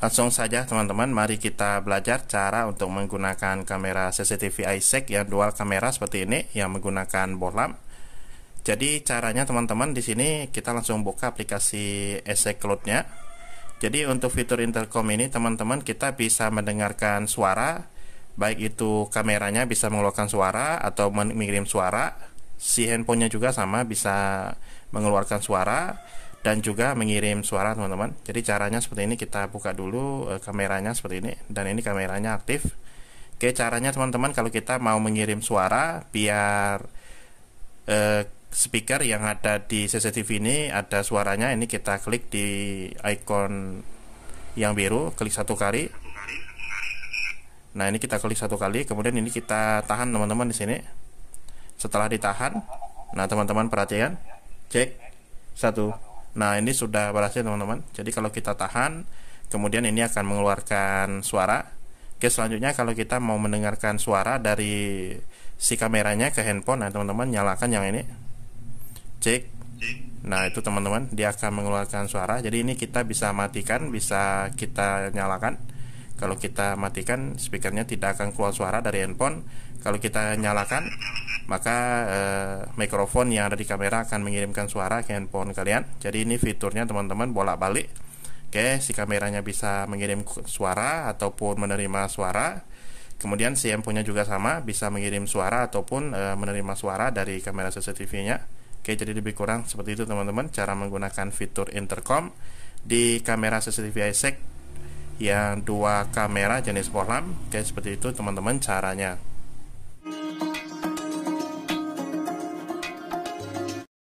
Langsung saja teman-teman, mari kita belajar cara untuk menggunakan kamera CCTV iSec ya dual kamera seperti ini yang menggunakan bohlam. Jadi caranya teman-teman di sini kita langsung buka aplikasi iSec Cloud-nya. Jadi untuk fitur intercom ini teman-teman kita bisa mendengarkan suara baik itu kameranya bisa mengeluarkan suara atau mengirim suara si handphonenya juga sama bisa mengeluarkan suara dan juga mengirim suara teman-teman jadi caranya seperti ini kita buka dulu e, kameranya seperti ini dan ini kameranya aktif oke caranya teman-teman kalau kita mau mengirim suara biar e, speaker yang ada di CCTV ini ada suaranya ini kita klik di icon yang biru klik satu kali nah ini kita klik satu kali kemudian ini kita tahan teman-teman di sini setelah ditahan nah teman-teman perhatian, cek satu Nah, ini sudah berhasil teman-teman. Jadi kalau kita tahan, kemudian ini akan mengeluarkan suara. Oke, selanjutnya kalau kita mau mendengarkan suara dari si kameranya ke handphone, nah teman-teman nyalakan yang ini. Cek. Nah, itu teman-teman, dia akan mengeluarkan suara. Jadi ini kita bisa matikan, bisa kita nyalakan. Kalau kita matikan, speakernya tidak akan keluar suara dari handphone. Kalau kita nyalakan, maka eh, mikrofon yang ada di kamera akan mengirimkan suara ke handphone kalian jadi ini fiturnya teman-teman bolak-balik oke si kameranya bisa mengirim suara ataupun menerima suara kemudian si handphonenya juga sama bisa mengirim suara ataupun eh, menerima suara dari kamera CCTV-nya oke jadi lebih kurang seperti itu teman-teman cara menggunakan fitur intercom di kamera CCTV ISEC yang dua kamera jenis bohlam oke seperti itu teman-teman caranya